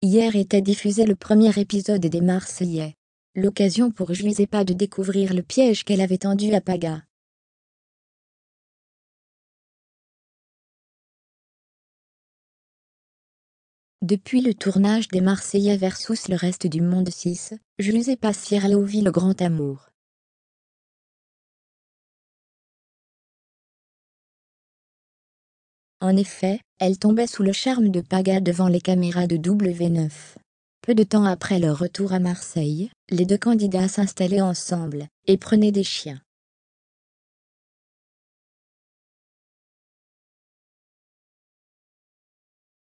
Hier était diffusé le premier épisode des Marseillais. L'occasion pour Giuseppa de découvrir le piège qu'elle avait tendu à Paga. Depuis le tournage des Marseillais versus le reste du monde 6, Giuseppa Sierlo vit le grand amour. En effet, elle tombait sous le charme de Paga devant les caméras de W9. Peu de temps après leur retour à Marseille, les deux candidats s'installaient ensemble et prenaient des chiens.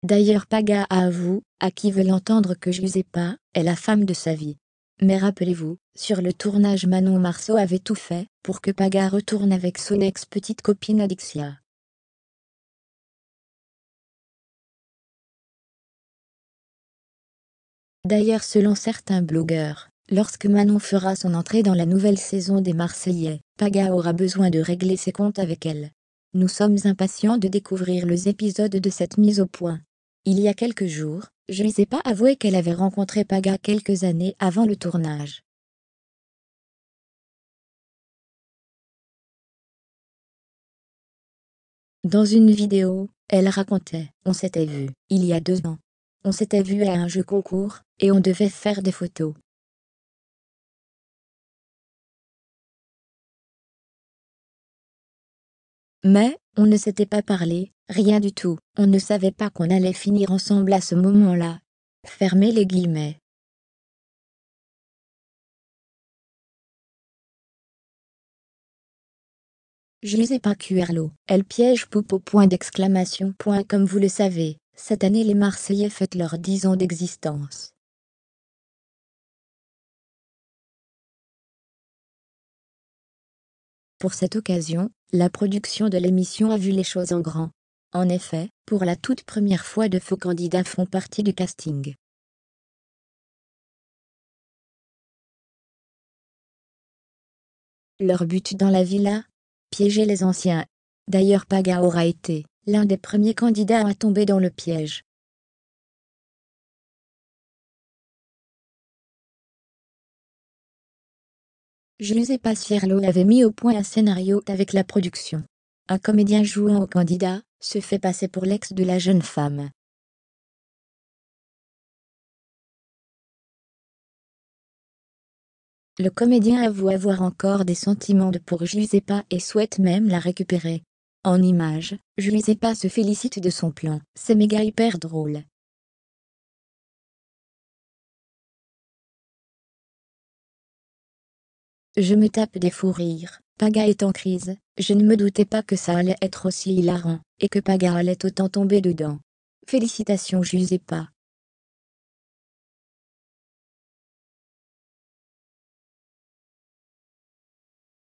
D'ailleurs Paga a avoué, à qui veut l'entendre que pas, est la femme de sa vie. Mais rappelez-vous, sur le tournage Manon Marceau avait tout fait pour que Paga retourne avec son ex-petite copine Adixia. D'ailleurs selon certains blogueurs, lorsque Manon fera son entrée dans la nouvelle saison des Marseillais, Paga aura besoin de régler ses comptes avec elle. Nous sommes impatients de découvrir les épisodes de cette mise au point. Il y a quelques jours, je n'ai pas avoué qu'elle avait rencontré Paga quelques années avant le tournage. Dans une vidéo, elle racontait On s'était vu, il y a deux ans, on s'était vu à un jeu concours, et on devait faire des photos. Mais, on ne s'était pas parlé, rien du tout. On ne savait pas qu'on allait finir ensemble à ce moment-là. Fermez les guillemets. Je ne sais pas l'eau. Elle piège poupe au point d'exclamation. Point comme vous le savez. Cette année les Marseillais fêtent leurs dix ans d'existence. Pour cette occasion, la production de l'émission a vu les choses en grand. En effet, pour la toute première fois de faux candidats font partie du casting. Leur but dans la villa Piéger les anciens. D'ailleurs Paga aura été l'un des premiers candidats à tomber dans le piège. Giuseppe Sierlo avait mis au point un scénario avec la production. Un comédien jouant au candidat se fait passer pour l'ex de la jeune femme. Le comédien avoue avoir encore des sentiments de pour pas et souhaite même la récupérer. En images, pas se félicite de son plan, c'est méga hyper drôle. Je me tape des fous rires. Paga est en crise, je ne me doutais pas que ça allait être aussi hilarant, et que Paga allait autant tomber dedans. Félicitations pas.